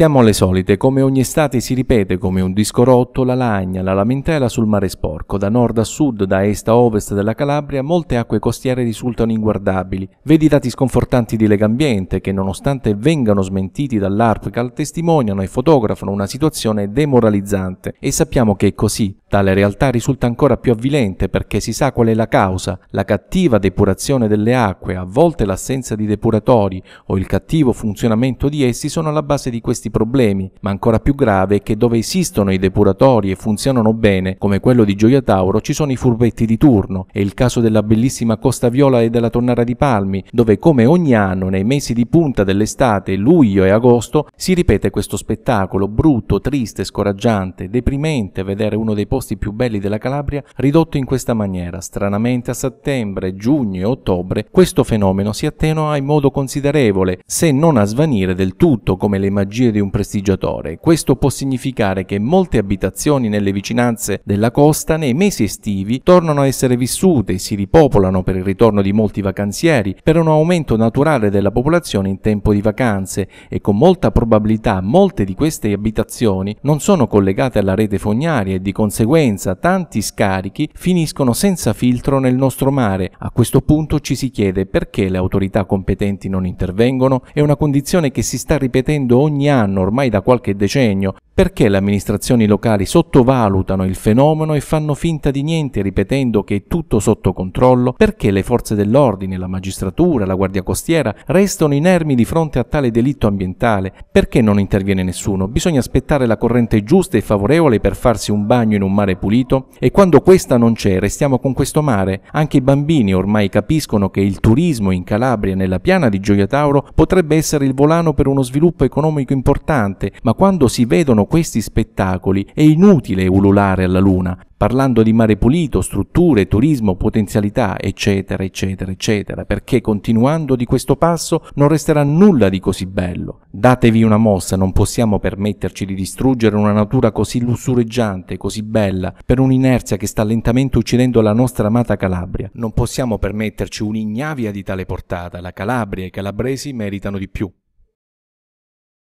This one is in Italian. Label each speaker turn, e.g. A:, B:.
A: Siamo alle solite, come ogni estate si ripete come un disco rotto la lagna, la lamentela sul mare sporco. Da nord a sud, da est a ovest della Calabria, molte acque costiere risultano inguardabili. Vedi i dati sconfortanti di Legambiente che nonostante vengano smentiti dall'ARPCAL testimoniano e fotografano una situazione demoralizzante e sappiamo che è così. Tale realtà risulta ancora più avvilente perché si sa qual è la causa, la cattiva depurazione delle acque, a volte l'assenza di depuratori o il cattivo funzionamento di essi sono alla base di questi problemi, ma ancora più grave è che dove esistono i depuratori e funzionano bene, come quello di Gioia Tauro, ci sono i furbetti di turno. È il caso della bellissima Costa Viola e della Tonnara di Palmi, dove come ogni anno nei mesi di punta dell'estate, luglio e agosto, si ripete questo spettacolo brutto, triste, scoraggiante, deprimente vedere uno dei posti più belli della Calabria ridotto in questa maniera. Stranamente a settembre, giugno e ottobre questo fenomeno si attenua in modo considerevole, se non a svanire del tutto come le magie di di un prestigiatore. Questo può significare che molte abitazioni nelle vicinanze della costa nei mesi estivi tornano a essere vissute, si ripopolano per il ritorno di molti vacanzieri, per un aumento naturale della popolazione in tempo di vacanze e con molta probabilità molte di queste abitazioni non sono collegate alla rete fognaria e di conseguenza tanti scarichi finiscono senza filtro nel nostro mare. A questo punto ci si chiede perché le autorità competenti non intervengono, è una condizione che si sta ripetendo ogni anno sanno ormai da qualche decennio perché le amministrazioni locali sottovalutano il fenomeno e fanno finta di niente ripetendo che è tutto sotto controllo, perché le forze dell'ordine, la magistratura, la guardia costiera restano inermi di fronte a tale delitto ambientale, perché non interviene nessuno? Bisogna aspettare la corrente giusta e favorevole per farsi un bagno in un mare pulito? E quando questa non c'è, restiamo con questo mare? Anche i bambini ormai capiscono che il turismo in Calabria, nella piana di Gioia Tauro, potrebbe essere il volano per uno sviluppo economico importante importante, ma quando si vedono questi spettacoli è inutile ululare alla luna, parlando di mare pulito, strutture, turismo, potenzialità, eccetera, eccetera, eccetera, perché continuando di questo passo non resterà nulla di così bello. Datevi una mossa, non possiamo permetterci di distruggere una natura così lussureggiante, così bella, per un'inerzia che sta lentamente uccidendo la nostra amata Calabria. Non possiamo permetterci un'ignavia di tale portata, la Calabria e i calabresi meritano di più.